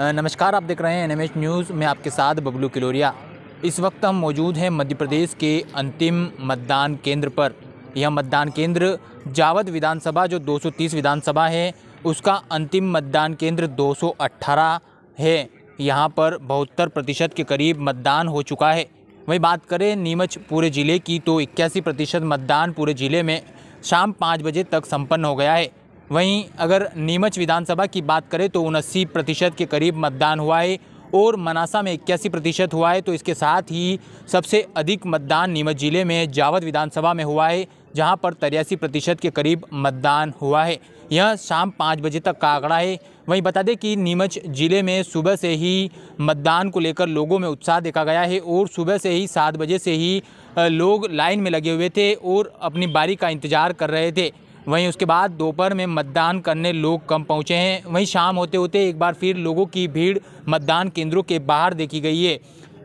नमस्कार आप देख रहे हैं एन न्यूज़ में आपके साथ बबलू किलोरिया इस वक्त हम मौजूद हैं मध्य प्रदेश के अंतिम मतदान केंद्र पर यह मतदान केंद्र जावद विधानसभा जो 230 विधानसभा है उसका अंतिम मतदान केंद्र 218 है यहाँ पर बहत्तर प्रतिशत के करीब मतदान हो चुका है वहीं बात करें नीमच पूरे ज़िले की तो इक्यासी प्रतिशत मतदान पूरे ज़िले में शाम पाँच बजे तक संपन्न हो गया है वहीं अगर नीमच विधानसभा की बात करें तो उनासी प्रतिशत के करीब मतदान हुआ है और मनासा में इक्यासी प्रतिशत हुआ है तो इसके साथ ही सबसे अधिक मतदान नीमच ज़िले में जावद विधानसभा में हुआ है जहां पर तिरासी प्रतिशत के करीब मतदान हुआ है यह शाम पाँच बजे तक का आंकड़ा है वहीं बता दें कि नीमच ज़िले में सुबह से ही मतदान को लेकर लोगों में उत्साह देखा गया है और सुबह से ही सात बजे से ही लोग लाइन में लगे हुए थे और अपनी बारी का इंतज़ार कर रहे थे वहीं उसके बाद दोपहर में मतदान करने लोग कम पहुंचे हैं वहीं शाम होते होते एक बार फिर लोगों की भीड़ मतदान केंद्रों के बाहर देखी गई है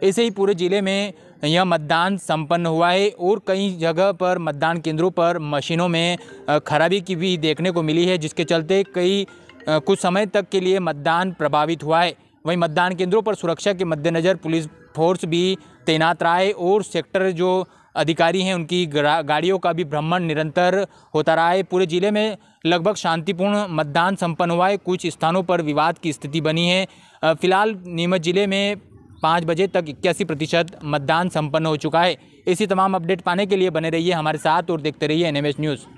ऐसे ही पूरे ज़िले में यह मतदान संपन्न हुआ है और कई जगह पर मतदान केंद्रों पर मशीनों में खराबी की भी देखने को मिली है जिसके चलते कई कुछ समय तक के लिए मतदान प्रभावित हुआ है वहीं मतदान केंद्रों पर सुरक्षा के मद्देनज़र पुलिस फोर्स भी तैनात रहा है और सेक्टर जो अधिकारी हैं उनकी गाड़ियों का भी भ्रमण निरंतर होता रहा है पूरे ज़िले में लगभग शांतिपूर्ण मतदान संपन्न हुआ है कुछ स्थानों पर विवाद की स्थिति बनी है फिलहाल नीमच ज़िले में पाँच बजे तक इक्यासी प्रतिशत मतदान संपन्न हो चुका है इसी तमाम अपडेट पाने के लिए बने रहिए हमारे साथ और देखते रहिए एन न्यूज़